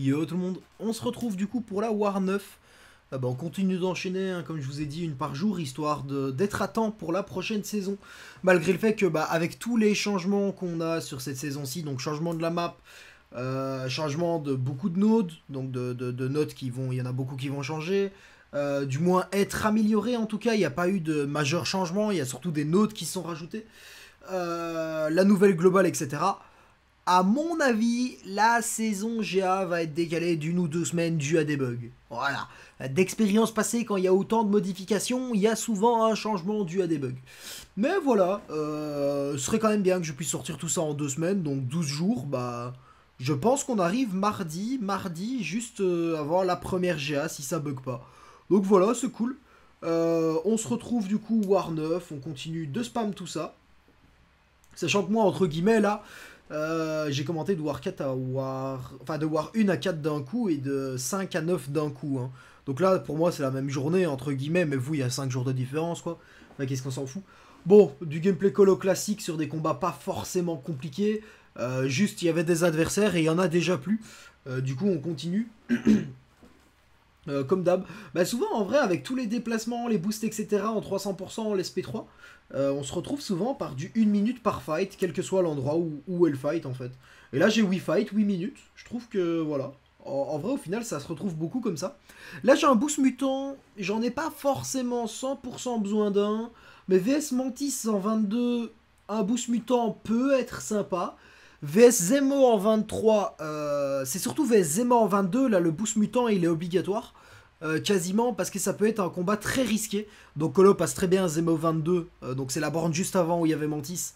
Yo tout le monde, on se retrouve du coup pour la War 9. Ah bah, on continue d'enchaîner, hein, comme je vous ai dit, une par jour, histoire d'être à temps pour la prochaine saison. Malgré le fait que, bah, avec tous les changements qu'on a sur cette saison-ci, donc changement de la map, euh, changement de beaucoup de nodes, donc de, notes qui vont, il y en a beaucoup qui vont changer, euh, du moins être amélioré en tout cas, il n'y a pas eu de majeur changement, il y a surtout des notes qui sont rajoutées, euh, la nouvelle globale, etc. À mon avis, la saison GA va être décalée d'une ou deux semaines due à des bugs. Voilà. D'expérience passée, quand il y a autant de modifications, il y a souvent un changement dû à des bugs. Mais voilà, euh, ce serait quand même bien que je puisse sortir tout ça en deux semaines, donc 12 jours, bah... Je pense qu'on arrive mardi, mardi, juste euh, avant la première GA, si ça bug pas. Donc voilà, c'est cool. Euh, on se retrouve du coup War 9, on continue de spam tout ça. Sachant que moi, entre guillemets, là, euh, j'ai commenté de voir 4 à War... Enfin, de voir 1 à 4 d'un coup et de 5 à 9 d'un coup. Hein. Donc là, pour moi, c'est la même journée, entre guillemets, mais vous, il y a 5 jours de différence, quoi. Mais qu'est-ce qu'on s'en fout Bon, du gameplay colo classique sur des combats pas forcément compliqués. Euh, juste, il y avait des adversaires et il y en a déjà plus. Euh, du coup, on continue. Euh, comme d'hab. Bah souvent, en vrai, avec tous les déplacements, les boosts, etc., en 300%, en l'SP3, on se retrouve souvent par du 1 minute par fight, quel que soit l'endroit où, où elle fight, en fait. Et là, j'ai 8 fight, 8 minutes. Je trouve que, voilà. En, en, vrai, au final, ça se retrouve beaucoup comme ça. Là, j'ai un boost mutant. J'en ai pas forcément 100% besoin d'un. Mais VS Mantis 122, un boost mutant peut être sympa. VS Zemo en 23, euh, c'est surtout VS Zemo en 22, là le boost mutant il est obligatoire. Euh, quasiment parce que ça peut être un combat très risqué. Donc Colo passe très bien Zemo 22, euh, donc c'est la borne juste avant où il y avait Mantis.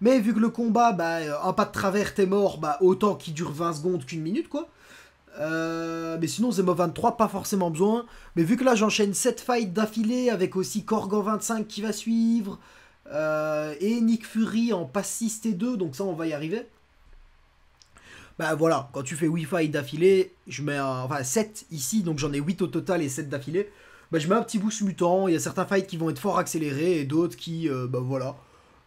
Mais vu que le combat, bah, un pas de travers, t'es mort, bah, autant qu'il dure 20 secondes qu'une minute quoi. mais sinon, Zemo 23, pas forcément besoin. Mais vu que là, j'enchaîne 7 fights d'affilée avec aussi Korg en 25 qui va suivre, euh, et Nick Fury en passiste 6 T2, donc ça on va y arriver. Bah voilà, quand tu fais Wi-Fi d'affilée, je mets enfin 7 ici, donc j'en ai 8 au total et 7 d'affilée. Bah je mets un petit boost mutant, il y a certains fights qui vont être fort accélérés et d'autres qui, euh, bah voilà.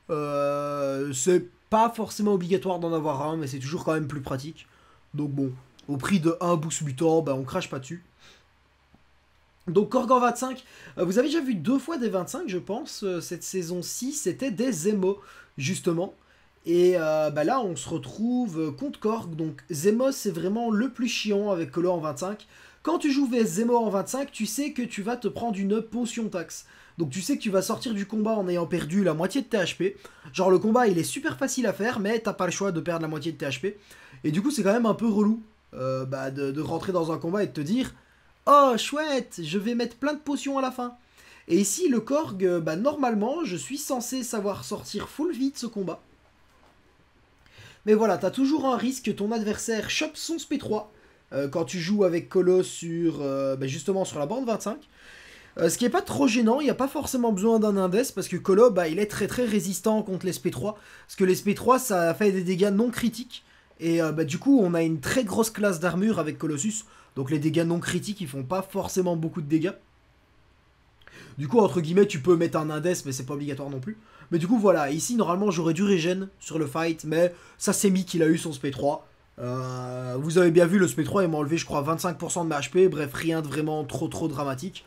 Euh, c'est pas forcément obligatoire d'en avoir un, mais c'est toujours quand même plus pratique. Donc bon, au prix de 1 boost mutant, bah on crache pas dessus. Donc en euh, 25, vous avez déjà vu deux fois des 25 je pense, euh, cette saison-ci c'était des Zemo, justement. Et euh, bah là on se retrouve contre Korg, donc Zemo c'est vraiment le plus chiant avec Colo en 25. Quand tu joues Zemo en 25, tu sais que tu vas te prendre une potion taxe. Donc tu sais que tu vas sortir du combat en ayant perdu la moitié de tes HP. Genre le combat il est super facile à faire, mais t'as pas le choix de perdre la moitié de tes HP. Et du coup c'est quand même un peu relou bah, de, rentrer dans un combat et de te dire Oh, chouette, je vais mettre plein de potions à la fin. Et ici, le Korg, euh, bah, normalement, je suis censé savoir sortir full vite ce combat. Mais voilà, t'as toujours un risque que ton adversaire chope son SP3 euh, quand tu joues avec Colosse sur, euh, bah, justement sur la bande 25. ce qui n'est pas trop gênant, il n'y a pas forcément besoin d'un index parce que Colo, bah, il est très très résistant contre les sp 3 Parce que les sp 3 ça fait des dégâts non critiques. Et bah, du coup, on a une très grosse classe d'armure avec Colossus. Donc les dégâts non critiques, ils font pas forcément beaucoup de dégâts. Du coup, entre guillemets, tu peux mettre un index, mais c'est pas obligatoire non plus. Mais du coup, voilà, ici, normalement, j'aurais du régène sur le fight, mais ça c'est mis qu'il a eu son SP3. Euh, vous avez bien vu, le SP3, il m'a enlevé, je crois, 25% de mes HP, bref, rien de vraiment trop trop dramatique.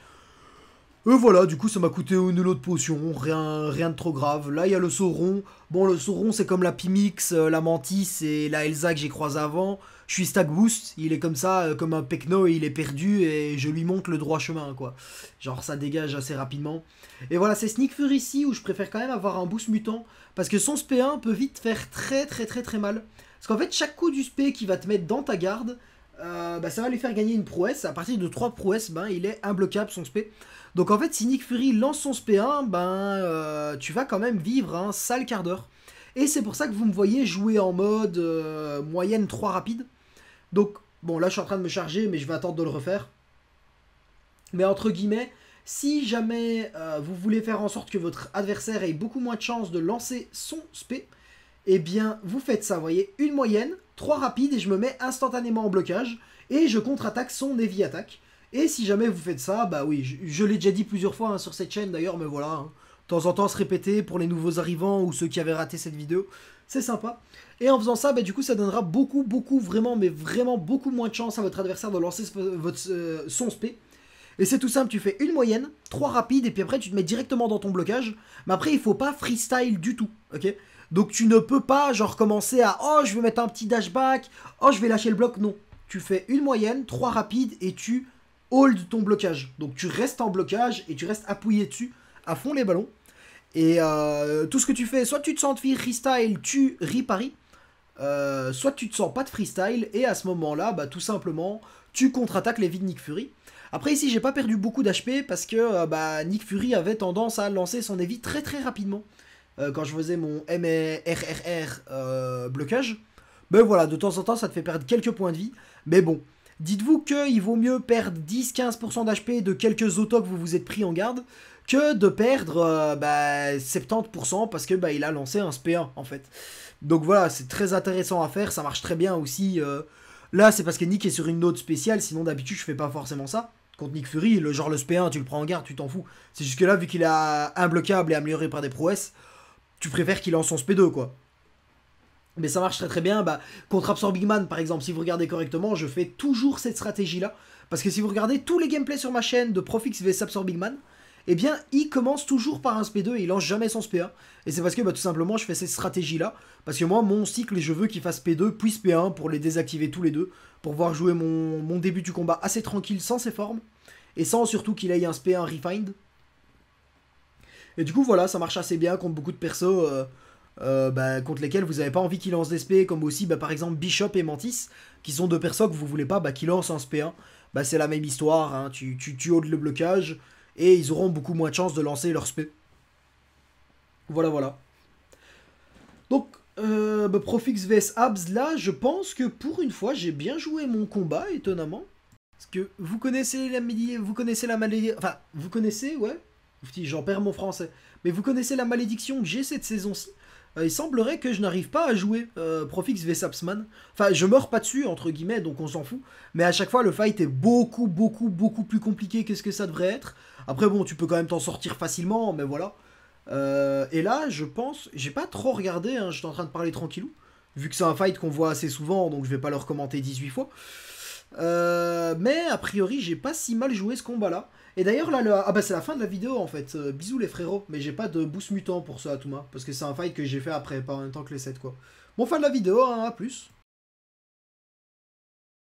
Et euh, voilà, du coup, ça m'a coûté une lot de potion, rien, rien de trop grave. Là, il y a le sauron. Bon, le sauron, c'est comme la Pimix, euh, la Mantis et la Elsa que j'ai croisé avant. Je suis stack boost, il est comme ça, euh, comme un Pecno, il est perdu et je lui montre le droit chemin, quoi. Genre, ça dégage assez rapidement. Et voilà, c'est Sneak Fur ici où je préfère quand même avoir un boost mutant parce que son SP1 peut vite faire très, très, très, très mal. Parce qu'en fait, chaque coup du SP qui va te mettre dans ta garde, bah, ça va lui faire gagner une prouesse. À partir de 3 prouesses, ben, il est imbloquable son SP. Donc en fait, si Nick Fury lance son SP1, ben euh, tu vas quand même vivre un sale quart d'heure. Et c'est pour ça que vous me voyez jouer en mode euh, moyenne 3 rapide. Donc bon, là je suis en train de me charger, mais je vais attendre de le refaire. Mais entre guillemets, si jamais euh, vous voulez faire en sorte que votre adversaire ait beaucoup moins de chances de lancer son SP, eh bien vous faites ça, vous voyez, une moyenne, 3 rapides, et je me mets instantanément en blocage, et je contre-attaque son heavy attaque et si jamais vous faites ça, bah oui, je, l'ai déjà dit plusieurs fois hein, sur cette chaîne d'ailleurs, mais voilà, hein. de temps en temps se répéter pour les nouveaux arrivants ou ceux qui avaient raté cette vidéo, c'est sympa. Et en faisant ça, bah, du coup, ça donnera beaucoup, beaucoup, vraiment, mais vraiment beaucoup moins de chance à votre adversaire de lancer votre, son SP. Et c'est tout simple, tu fais une moyenne, trois rapides, et puis après tu te mets directement dans ton blocage. Mais après, il faut pas freestyle du tout, ok Donc tu ne peux pas, genre, commencer à oh, je vais mettre un petit dashback, oh, je vais lâcher le bloc. Non, tu fais une moyenne, trois rapides, et tu hold ton blocage. Donc tu restes en blocage et tu restes appuyé dessus à fond les ballons. Et euh, tout ce que tu fais, soit tu te sens de freestyle, tu riparis euh, soit tu te sens pas de freestyle, et à ce moment-là, bah, tout simplement, tu contre-attaques les vies de Nick Fury. Après ici, j'ai pas perdu beaucoup d'HP parce que euh, bah, Nick Fury avait tendance à lancer son heavy très très rapidement quand je faisais mon MRRR blocage. Mais ben voilà, de temps en temps, ça te fait perdre quelques points de vie. Mais bon, Dites-vous qu'il vaut mieux perdre 10-15% d'HP de quelques autos que vous vous êtes pris en garde que de perdre 70% euh, bah, parce que bah, il a lancé un SP1 en fait. Donc voilà, c'est très intéressant à faire, ça marche très bien aussi. Euh. Là, c'est parce que Nick est sur une note spéciale, sinon d'habitude je fais pas forcément ça. Contre Nick Fury, le genre le SP1, tu le prends en garde, tu t'en fous. C'est jusque là, vu qu'il a imbloquable et amélioré par des prouesses, tu préfères qu'il lance son SP2 quoi. Mais ça marche très très bien. Bah, contre Absorbing Man, par exemple, si vous regardez correctement, je fais toujours cette stratégie-là. Parce que si vous regardez tous les gameplays sur ma chaîne de Profix vs Absorbing Man, eh bien, il commence toujours par un SP2 et il lance jamais son SP1. Et c'est parce que, bah, tout simplement, je fais cette stratégie-là. Parce que moi, mon cycle, je veux qu'il fasse P2 puis sp 1 pour les désactiver tous les deux. Pour voir jouer mon, mon début du combat assez tranquille, sans ses formes. Et sans surtout qu'il aille un SP1 refined. Et du coup, voilà, ça marche assez bien contre beaucoup de persos... Euh, euh, bah, contre lesquels vous n'avez pas envie qu'ils lancent des SP, comme aussi bah, par exemple Bishop et Mantis, qui sont deux persos que vous voulez pas bah, qu'ils lancent un SP1. Bah, c'est la même histoire, hein. tu, tu, le blocage, et ils auront beaucoup moins de chances de lancer leur SP. Voilà, voilà. Donc, euh, bah, Profix vs Abs, là, je pense que pour une fois, j'ai bien joué mon combat, étonnamment. Parce que vous connaissez la vous connaissez la malédiction, enfin, vous connaissez, ouais, j'en perds mon français, mais vous connaissez la malédiction que j'ai cette saison-ci. Euh, il semblerait que je n'arrive pas à jouer euh, Profix v Sapsman. Enfin, je meurs pas dessus, entre guillemets, donc on s'en fout. Mais à chaque fois, le fight est beaucoup, beaucoup, beaucoup plus compliqué que ce que ça devrait être. Après, bon, tu peux quand même t'en sortir facilement, mais voilà. Euh, et là, je pense, j'ai pas trop regardé, hein, je suis en train de parler tranquillou. Vu que c'est un fight qu'on voit assez souvent, donc je vais pas le recommander 18 fois. Euh, euh, mais a priori, j'ai pas si mal joué ce combat-là. Et d'ailleurs, là, le... ah bah, c'est la fin de la vidéo en fait. Euh, bisous les frérots. Mais j'ai pas de boost mutant pour ce Atuma. Parce que c'est un fight que j'ai fait après, pas en même temps que les 7 quoi. Bon, fin de la vidéo, hein, à plus.